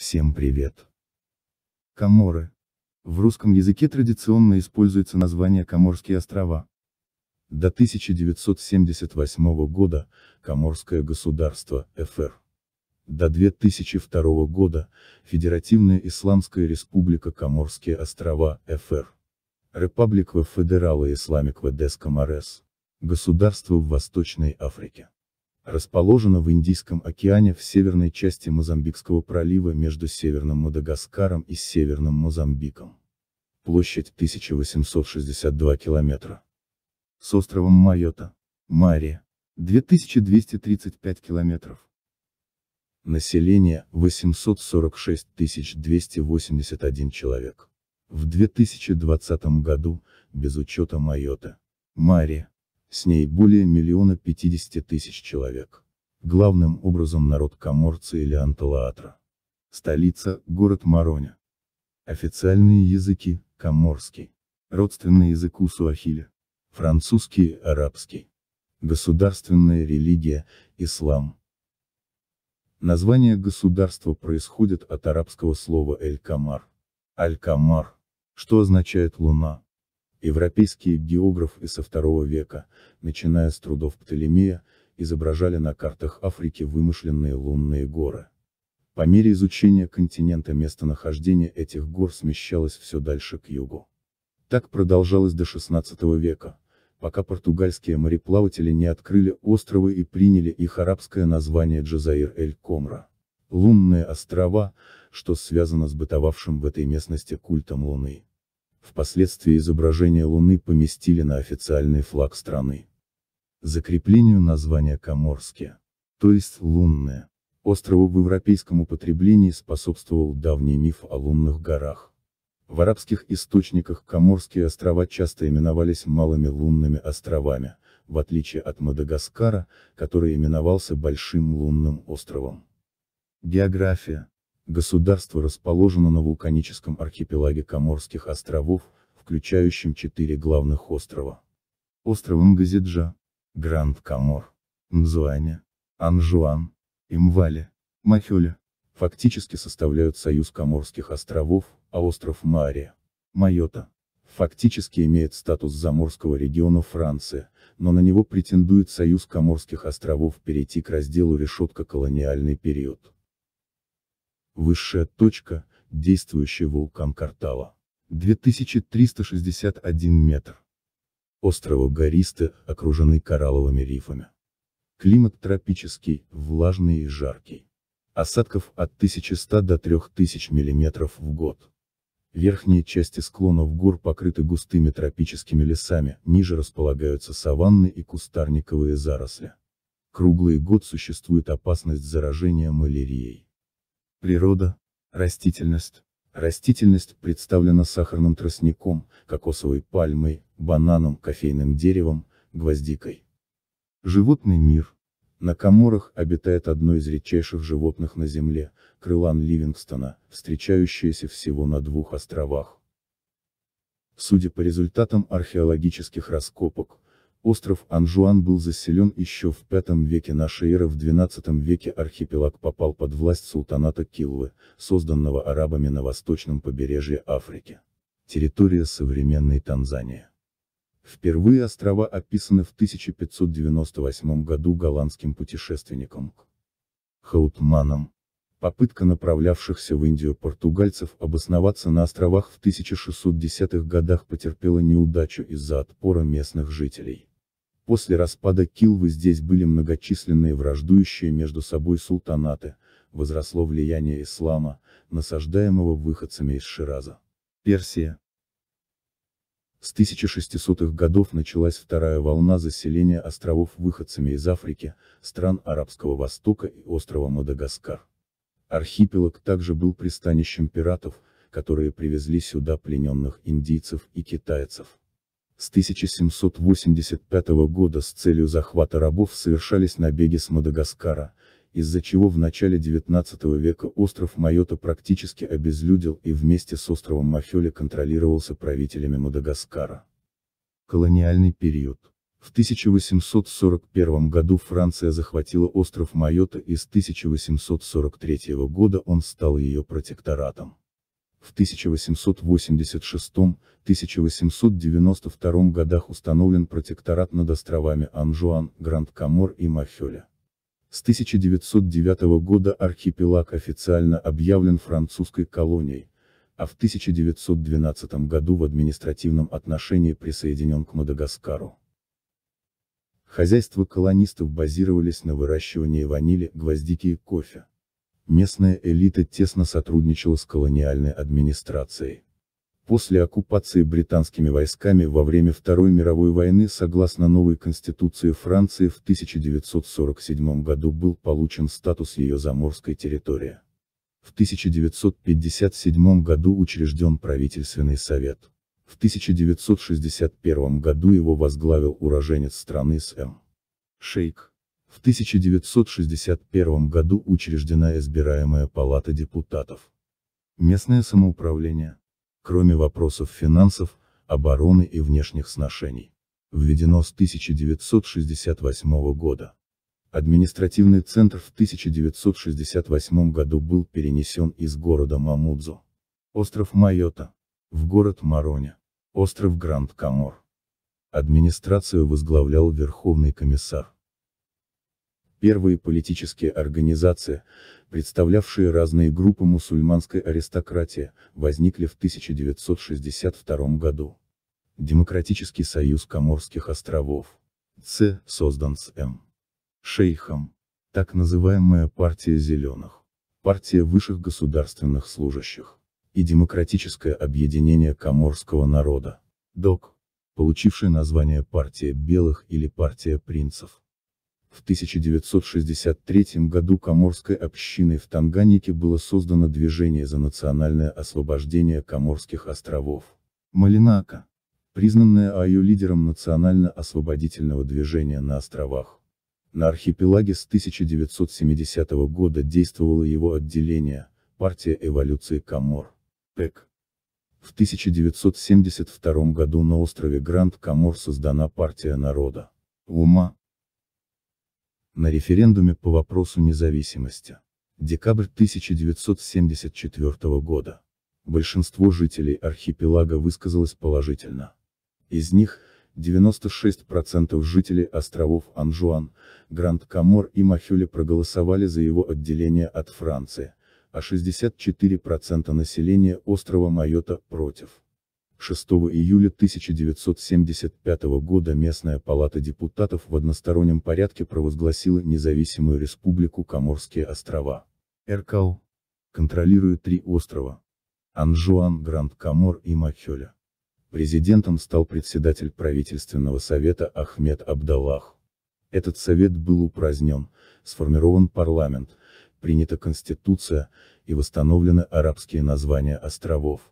Всем привет! Каморы. В русском языке традиционно используется название Каморские острова. До 1978 года Каморское государство, ФР. До 2002 года Федеративная Исламская Республика Каморские острова, ФР. Репаблик в Федерала Исламик Ведес Каморес. Государство в Восточной Африке расположена в Индийском океане в северной части Мозамбикского пролива между Северным Мадагаскаром и Северным Мозамбиком. Площадь 1862 километра. С островом Майота, Мария, 2235 километров. Население 846 281 человек. В 2020 году, без учета Майота, Мария, с ней более миллиона пятидесяти тысяч человек. Главным образом народ Каморца или Анталаатра. Столица – город Мароня. Официальные языки – каморский. Родственный языку суахили. Французский – арабский. Государственная религия – ислам. Название государства происходит от арабского слова «эль-камар». Аль-Камар, что означает «луна», Европейские географы со второго века, начиная с трудов Птолемея, изображали на картах Африки вымышленные лунные горы. По мере изучения континента местонахождение этих гор смещалось все дальше к югу. Так продолжалось до XVI века, пока португальские мореплаватели не открыли острова и приняли их арабское название Джазаир-эль-Комра. Лунные острова, что связано с бытовавшим в этой местности культом Луны. Впоследствии изображение Луны поместили на официальный флаг страны. Закреплению названия Коморские, то есть лунное, острову в европейском употреблении способствовал давний миф о лунных горах. В арабских источниках Коморские острова часто именовались малыми лунными островами, в отличие от Мадагаскара, который именовался Большим лунным островом. География Государство расположено на вулканическом архипелаге Коморских островов, включающем четыре главных острова. Остров Нгазиджа, Гранд Камор, Нзуаня, Анжуан, Имвали, Махёля, фактически составляют союз Коморских островов, а остров Мария, Майота, фактически имеет статус заморского региона Франции, но на него претендует союз Коморских островов перейти к разделу решетка колониальный период. Высшая точка, действующий вулкан Картала. 2361 метр. Острова гористы, окруженный коралловыми рифами. Климат тропический, влажный и жаркий. Осадков от 1100 до 3000 мм в год. Верхние части склонов гор покрыты густыми тропическими лесами, ниже располагаются саванны и кустарниковые заросли. Круглый год существует опасность заражения малярией. Природа, растительность. Растительность представлена сахарным тростником, кокосовой пальмой, бананом, кофейным деревом, гвоздикой. Животный мир. На Каморах обитает одно из редчайших животных на Земле, крылан Ливингстона, встречающееся всего на двух островах. Судя по результатам археологических раскопок, Остров Анжуан был заселен еще в V веке нашей эры, в XII веке архипелаг попал под власть султаната Килвы, созданного арабами на восточном побережье Африки. Территория современной Танзании. Впервые острова описаны в 1598 году голландским путешественником Хаутманом. Попытка направлявшихся в Индию португальцев обосноваться на островах в 1610-х годах потерпела неудачу из-за отпора местных жителей. После распада Килвы здесь были многочисленные враждующие между собой султанаты, возросло влияние ислама, насаждаемого выходцами из Шираза. Персия. С 1600-х годов началась вторая волна заселения островов выходцами из Африки, стран Арабского Востока и острова Мадагаскар. Архипелаг также был пристанищем пиратов, которые привезли сюда плененных индийцев и китайцев. С 1785 года с целью захвата рабов совершались набеги с Мадагаскара, из-за чего в начале XIX века остров Майота практически обезлюдил и вместе с островом Махёля контролировался правителями Мадагаскара. Колониальный период. В 1841 году Франция захватила остров Майота и с 1843 года он стал ее протекторатом. В 1886-1892 годах установлен протекторат над островами Анжуан, Гранд-Камор и Махёля. С 1909 года архипелаг официально объявлен французской колонией, а в 1912 году в административном отношении присоединен к Мадагаскару. Хозяйства колонистов базировались на выращивании ванили, гвоздики и кофе. Местная элита тесно сотрудничала с колониальной администрацией. После оккупации британскими войсками во время Второй мировой войны согласно новой Конституции Франции в 1947 году был получен статус ее заморской территории. В 1957 году учрежден правительственный совет. В 1961 году его возглавил уроженец страны Сэм. Шейк. В 1961 году учреждена избираемая палата депутатов. Местное самоуправление. Кроме вопросов финансов, обороны и внешних сношений. Введено с 1968 года. Административный центр в 1968 году был перенесен из города Мамудзу. Остров Майота. В город Мароня. Остров Гранд Камор. Администрацию возглавлял Верховный комиссар. Первые политические организации, представлявшие разные группы мусульманской аристократии, возникли в 1962 году. Демократический союз Коморских островов. С. Создан с М. Шейхом. Так называемая партия зеленых. Партия высших государственных служащих. И Демократическое объединение Коморского народа. ДОК. Получившее название партия белых или партия принцев. В 1963 году Коморской общиной в Танганьике было создано движение за национальное освобождение Коморских островов. Малинака, признанная АЮ лидером национально-освободительного движения на островах. На архипелаге с 1970 года действовало его отделение, партия эволюции Комор, ПЭК. В 1972 году на острове Гранд Камор создана партия народа. Ума на референдуме по вопросу независимости. Декабрь 1974 года. Большинство жителей архипелага высказалось положительно. Из них, 96% жителей островов Анжуан, Гранд-Камор и Махюле проголосовали за его отделение от Франции, а 64% населения острова Майота против. 6 июля 1975 года местная палата депутатов в одностороннем порядке провозгласила независимую республику Коморские острова. Эркал контролирует три острова. Анжуан, Гранд-Камор и Махёля. Президентом стал председатель правительственного совета Ахмед Абдаллах. Этот совет был упразднен, сформирован парламент, принята конституция, и восстановлены арабские названия островов.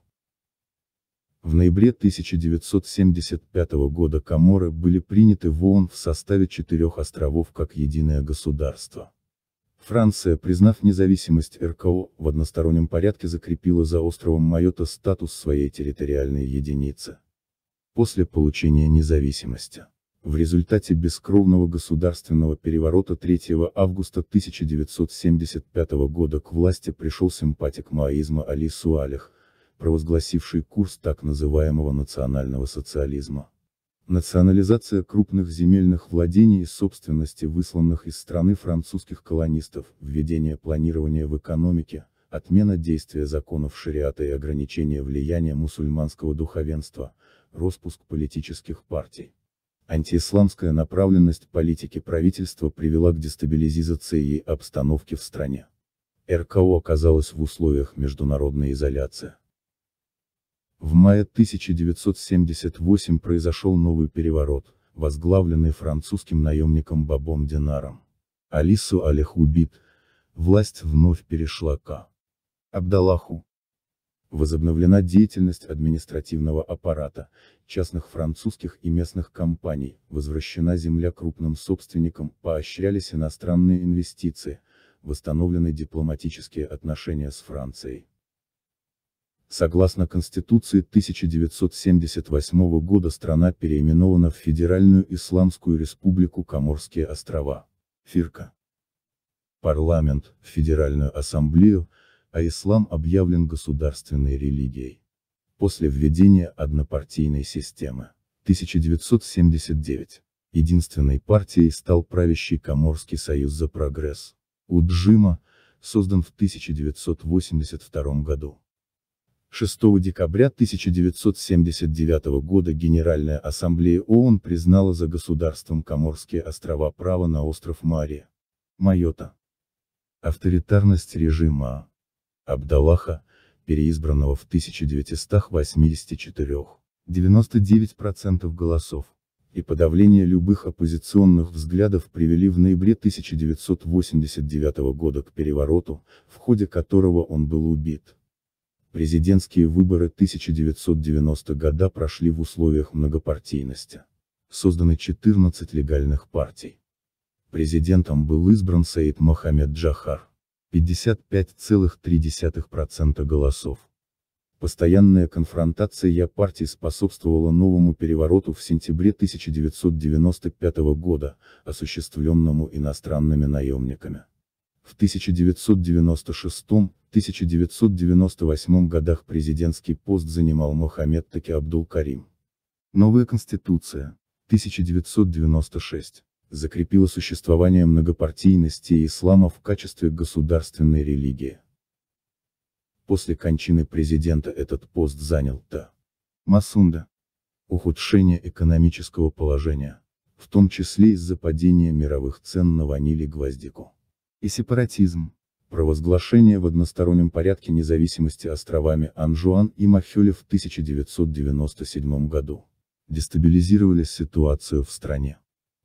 В ноябре 1975 года Коморы были приняты в ООН в составе четырех островов как единое государство. Франция, признав независимость РКО, в одностороннем порядке закрепила за островом Майота статус своей территориальной единицы. После получения независимости. В результате бескровного государственного переворота 3 августа 1975 года к власти пришел симпатик маоизма Али Суалих, провозгласивший курс так называемого национального социализма. Национализация крупных земельных владений и собственности высланных из страны французских колонистов, введение планирования в экономике, отмена действия законов шариата и ограничение влияния мусульманского духовенства, распуск политических партий. Антиисламская направленность политики правительства привела к дестабилизации обстановки в стране. РКО оказалась в условиях международной изоляции. В мае 1978 произошел новый переворот, возглавленный французским наемником Бобом Динаром. Алису Алих убит, власть вновь перешла к Абдалаху. Возобновлена деятельность административного аппарата, частных французских и местных компаний, возвращена земля крупным собственникам, поощрялись иностранные инвестиции, восстановлены дипломатические отношения с Францией. Согласно Конституции 1978 года страна переименована в Федеральную Исламскую Республику Коморские острова. Фирка. Парламент, Федеральную Ассамблею, а ислам объявлен государственной религией. После введения однопартийной системы. 1979. Единственной партией стал правящий Коморский союз за прогресс. Уджима, создан в 1982 году. 6 декабря 1979 года Генеральная Ассамблея ООН признала за государством Коморские острова право на остров Мария. Майота. Авторитарность режима Абдаллаха, переизбранного в 1984, 99% голосов, и подавление любых оппозиционных взглядов привели в ноябре 1989 года к перевороту, в ходе которого он был убит. Президентские выборы 1990 года прошли в условиях многопартийности. Созданы 14 легальных партий. Президентом был избран Саид Мохаммед Джахар. 55,3% голосов. Постоянная конфронтация я партий способствовала новому перевороту в сентябре 1995 года, осуществленному иностранными наемниками. В 1996-1998 годах президентский пост занимал Мохаммед Таки Абдул-Карим. Новая Конституция, 1996, закрепила существование многопартийности и ислама в качестве государственной религии. После кончины президента этот пост занял Та. Масунда. Ухудшение экономического положения, в том числе из-за падения мировых цен на ваниль и гвоздику и сепаратизм. Провозглашение в одностороннем порядке независимости островами Анжуан и Махёле в 1997 году. Дестабилизировали ситуацию в стране.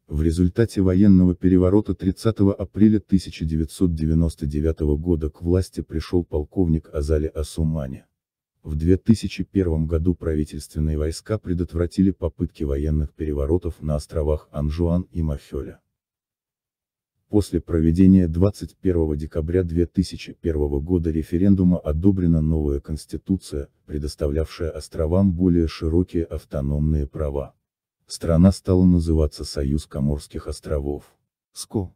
В результате военного переворота 30 апреля 1999 года к власти пришел полковник Азали Асумани. В 2001 году правительственные войска предотвратили попытки военных переворотов на островах Анжуан и Махёля. После проведения 21 декабря 2001 года референдума одобрена новая конституция, предоставлявшая островам более широкие автономные права. Страна стала называться Союз Коморских островов. СКО.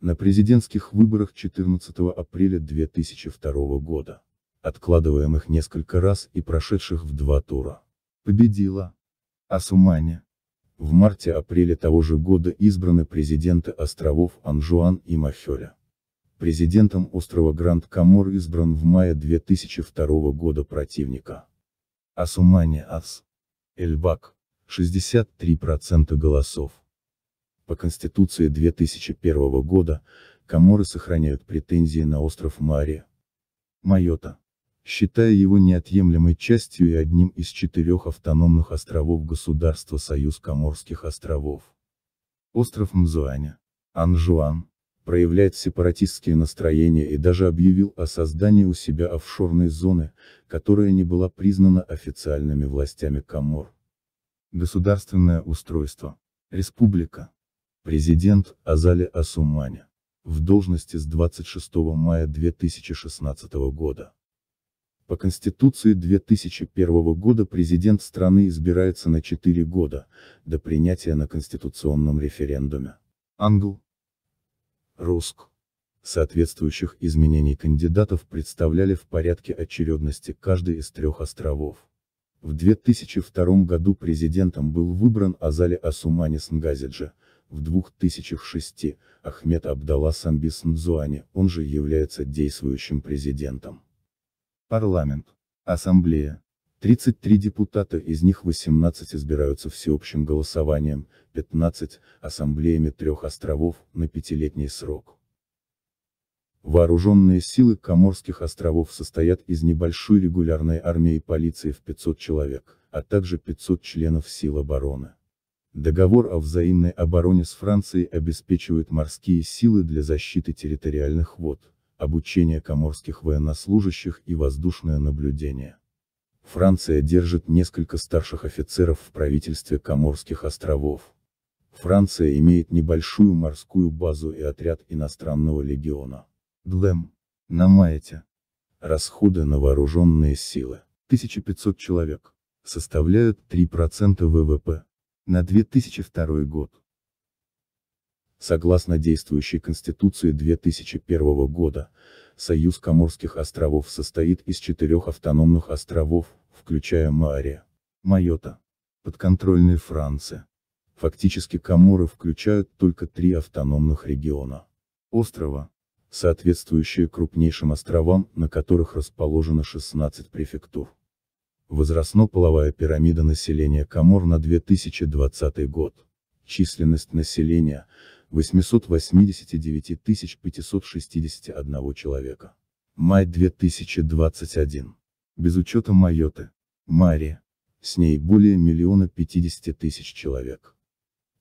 На президентских выборах 14 апреля 2002 года, откладываемых несколько раз и прошедших в два тура, победила Асуманя в марте-апреле того же года избраны президенты островов Анжуан и Махёля. Президентом острова Гранд-Камор избран в мае 2002 года противника. Асумани Ас. Эльбак. 63% голосов. По Конституции 2001 года, Каморы сохраняют претензии на остров Мария. Майота считая его неотъемлемой частью и одним из четырех автономных островов государства Союз Коморских островов. Остров Мзуаня, Анжуан, проявляет сепаратистские настроения и даже объявил о создании у себя офшорной зоны, которая не была признана официальными властями Комор. Государственное устройство. Республика. Президент Азали Асуманя. В должности с 26 мая 2016 года. По Конституции 2001 года президент страны избирается на 4 года, до принятия на конституционном референдуме. Англ. Руск. Соответствующих изменений кандидатов представляли в порядке очередности каждый из трех островов. В 2002 году президентом был выбран Азали Асумани Снгазиджи, в 2006 – Ахмед Абдалла Самбис Нзуани, он же является действующим президентом. Парламент. Ассамблея. 33 депутата, из них 18 избираются всеобщим голосованием, 15 – ассамблеями трех островов, на пятилетний срок. Вооруженные силы Коморских островов состоят из небольшой регулярной армии и полиции в 500 человек, а также 500 членов сил обороны. Договор о взаимной обороне с Францией обеспечивает морские силы для защиты территориальных вод, обучение коморских военнослужащих и воздушное наблюдение. Франция держит несколько старших офицеров в правительстве Коморских островов. Франция имеет небольшую морскую базу и отряд иностранного легиона. Длем. На Майте. Расходы на вооруженные силы. 1500 человек. Составляют 3% ВВП. На 2002 год. Согласно действующей Конституции 2001 года, Союз Коморских островов состоит из четырех автономных островов, включая Мааре, Майота, подконтрольные Франции. Фактически Коморы включают только три автономных региона. Острова, соответствующие крупнейшим островам, на которых расположено 16 префектур. Возрастно-половая пирамида населения Комор на 2020 год. Численность населения – 889 561 человека. Май 2021. Без учета Майоты. Мария. С ней более миллиона 50 тысяч человек.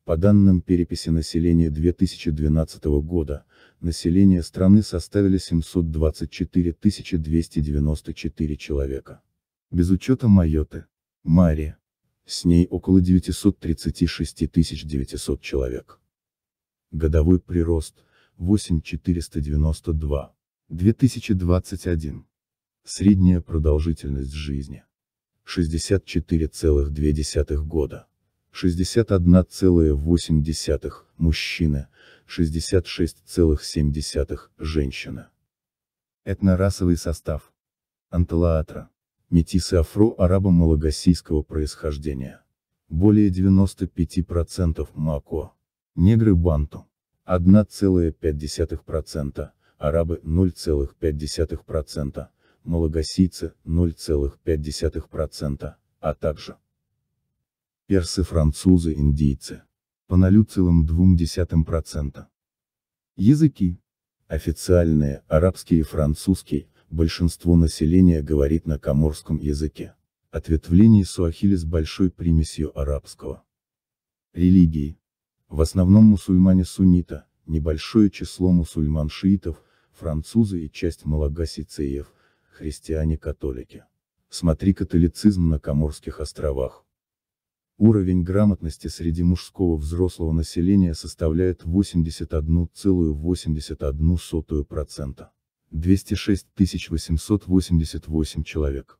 По данным переписи населения 2012 года, население страны составили 724 294 человека. Без учета Майоты. Мария. С ней около 936 900 человек годовой прирост 8492. 2021. Средняя продолжительность жизни 64,2 года. 61,8 мужчина, 66,7 женщина. Этнорасовый состав. Анталаатра. Метисы афро-арабо-малагасийского происхождения. Более 95% мако негры банту 1,5%, арабы 0,5%, малагасийцы 0,5%, а также персы, французы, индийцы по 0,2%. Языки. Официальные, арабский и французский, большинство населения говорит на коморском языке. Ответвление суахили с большой примесью арабского. Религии в основном мусульмане суннита, небольшое число мусульман-шиитов, французы и часть малагасийцев, христиане-католики. Смотри католицизм на Коморских островах. Уровень грамотности среди мужского взрослого населения составляет 81,81%. 206 888 человек.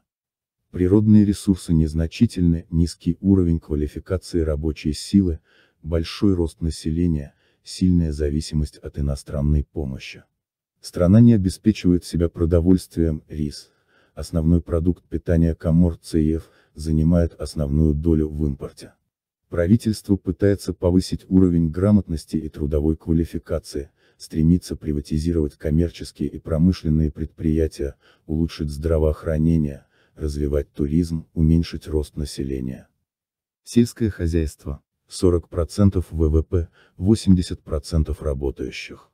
природные ресурсы незначительны, низкий уровень квалификации рабочей силы, большой рост населения, сильная зависимость от иностранной помощи. Страна не обеспечивает себя продовольствием, рис, основной продукт питания Комор ЦЕФ, занимает основную долю в импорте. Правительство пытается повысить уровень грамотности и трудовой квалификации, стремится приватизировать коммерческие и промышленные предприятия, улучшить здравоохранение, развивать туризм, уменьшить рост населения. Сельское хозяйство. 40% ВВП, 80% работающих.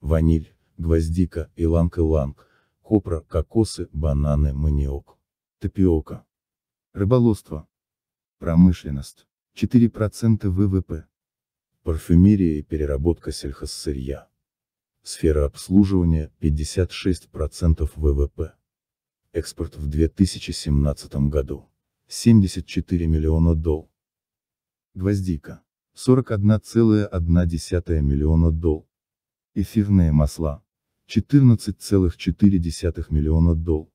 Ваниль, гвоздика, иланг-иланг, копра, кокосы, бананы, маниок. Тапиока. Рыболовство. Промышленность. 4% ВВП. Парфюмерия и переработка сельхозсырья. Сфера обслуживания 56% ВВП экспорт в 2017 году. 74 миллиона дол. Гвоздика. 41,1 миллиона дол. Эфирные масла. 14,4 миллиона дол.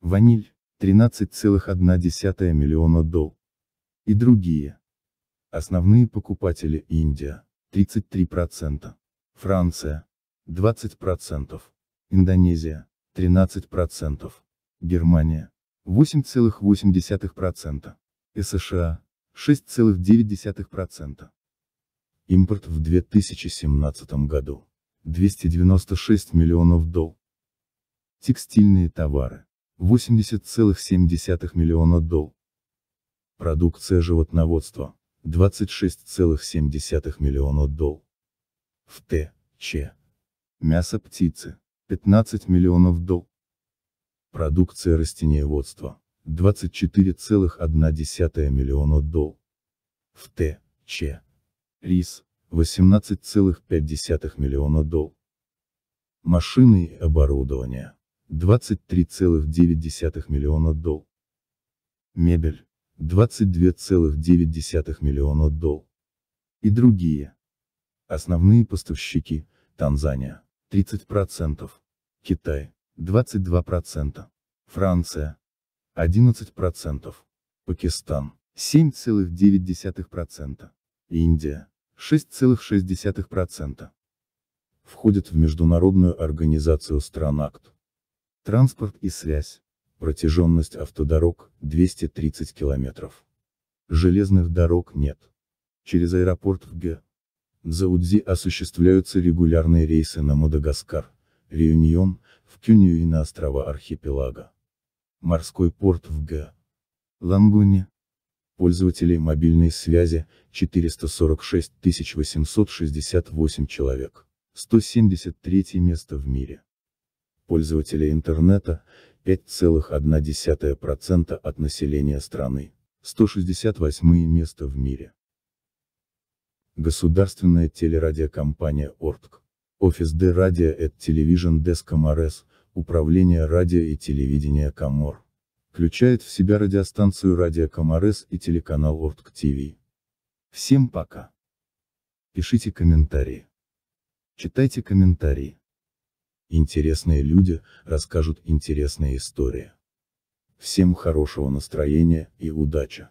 Ваниль. 13,1 миллиона дол. И другие. Основные покупатели Индия. 33%. Франция. 20%. Индонезия. 13%. Германия 8,8%, США 6,9%. Импорт в 2017 году 296 миллионов долл. Текстильные товары 80,7 миллиона долл. Продукция животноводства 26,7 миллиона долл. В Т. Ч. Мясо птицы 15 миллионов долл. Продукция растениеводства – 24,1 миллиона долл. В Т. Ч. Рис – 18,5 миллиона долл. Машины и оборудование – 23,9 миллиона долл. Мебель – 22,9 миллиона долл. И другие. Основные поставщики – Танзания – 30%, Китай 22%, Франция 11%, Пакистан 7,9%, Индия 6,6%. Входит в международную организацию стран АКТ. Транспорт и связь. Протяженность автодорог 230 км. Железных дорог нет. Через аэропорт в Г. Заудзи осуществляются регулярные рейсы на Мадагаскар. Реюнион, в Кюнию и на острова архипелага. Морской порт в Г. Лангуне. Пользователей мобильной связи 446 868 человек. 173 место в мире. Пользователей интернета 5,1% от населения страны. 168 место в мире. Государственная телерадиокомпания «Ортк». Офис Д Радио et Television Des Comores, Управление радио и телевидения Камор Включает в себя радиостанцию Радио Коморес и телеканал Ортк ТВ. Всем пока. Пишите комментарии. Читайте комментарии. Интересные люди расскажут интересные истории. Всем хорошего настроения и удачи.